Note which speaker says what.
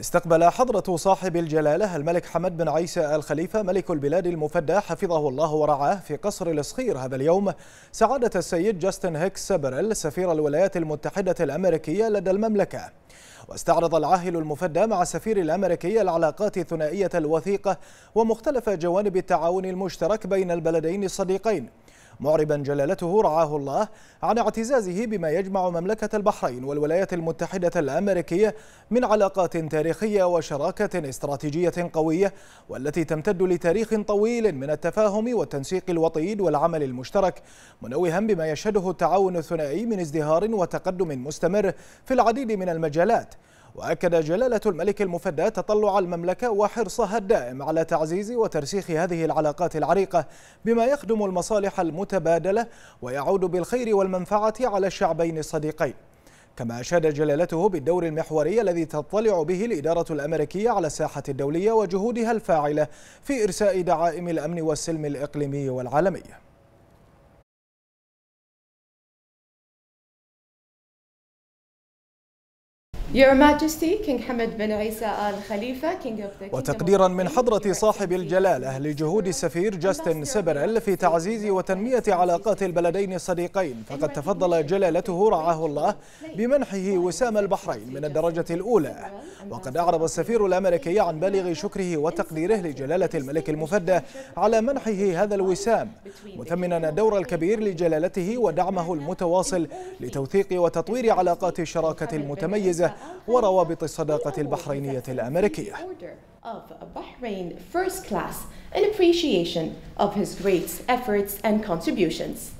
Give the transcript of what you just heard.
Speaker 1: استقبل حضرة صاحب الجلالة الملك حمد بن عيسى الخليفة ملك البلاد المفدى حفظه الله ورعاه في قصر الصخير هذا اليوم سعادة السيد جاستن هيكس سبرل سفير الولايات المتحدة الأمريكية لدى المملكة واستعرض العاهل المفدى مع السفير الأمريكي العلاقات الثنائية الوثيقة ومختلف جوانب التعاون المشترك بين البلدين الصديقين معربا جلالته رعاه الله عن اعتزازه بما يجمع مملكة البحرين والولايات المتحدة الأمريكية من علاقات تاريخية وشراكة استراتيجية قوية والتي تمتد لتاريخ طويل من التفاهم والتنسيق الوطيد والعمل المشترك منوها بما يشهده التعاون الثنائي من ازدهار وتقدم مستمر في العديد من المجالات وأكد جلالة الملك المفدى تطلع المملكة وحرصها الدائم على تعزيز وترسيخ هذه العلاقات العريقة بما يخدم المصالح المتبادلة ويعود بالخير والمنفعة على الشعبين الصديقين كما أشاد جلالته بالدور المحوري الذي تطلع به الإدارة الأمريكية على الساحة الدولية وجهودها الفاعلة في إرساء دعائم الأمن والسلم الإقليمي والعالمي Your Majesty King Hamad bin Isa Al Khalifa King of the وتقديرا من حضرة صاحب الجلالة لجهود السفير جاستن سبرل في تعزيز وتنمية علاقات البلدين الصديقين فقد تفضل جلالته رعاه الله بمنحه وسام البحرين من الدرجة الأولى وقد أعرب السفير الأمريكي عن بالغ شكره وتقديره لجلالة الملك المفدى على منحه هذا الوسام مثمنا الدور الكبير لجلالته ودعمه المتواصل لتوثيق وتطوير علاقات الشراكة المتميزة وروابط الصداقة البحرينية الأمريكية Bahrain first class in appreciation of his great efforts and contributions.